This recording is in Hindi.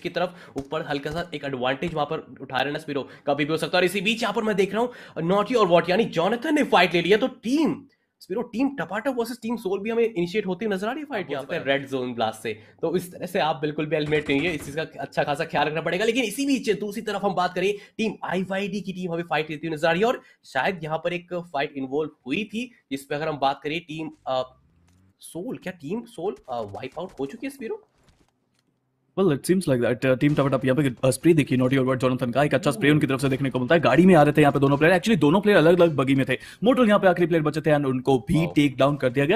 की तरफ ऊपर हल्का सा एक एडवांटेज वहां पर उठा रहे नस्पिरो कभी भी हो सकता है और इसी बीच यहां पर मैं देख रहा हूँ नॉटी और वॉट यानी जॉनथन ने फाइट ले लिया तो team Spiro team Tapatap versus team soul भी हमें इनिशिएट होती नजर आ रही फाइट यहाँ पर रेड जोन ब्लास्ट से तो इस तरह से आप बिल्कुल भी हेलमेट नहीं है इस चीज का अच्छा खासा ख्याल रखना पड़ेगा लेकिन इसी बीच दूसरी तरफ हम बात करें टीम आईवाईडी की टीम हमें फाइट लेती हुई नजर आ रही है और शायद यहाँ पर एक फाइट इन्वॉल्व हुई थी जिसपे अगर हम बात करें टीम सोल क्या टीम सोल वाइप आउट हो चुकी है Spiro well, it seems like that. Uh, team Tapat यहाँ पे स्प्रे देखिए नॉट योर वर्ड जॉनथन का एक अच्छा स्प्रे उनकी तरफ से देखने को मिलता है गाड़ी में आ रहे थे यहाँ पे दोनों प्लेयर एक्चुअली दोनों प्लेयर अलग अलग बगी में थे मोटल यहाँ पे आखिरी प्लेयर बचे थे एंड उनको भी टेक डाउन कर दिया गया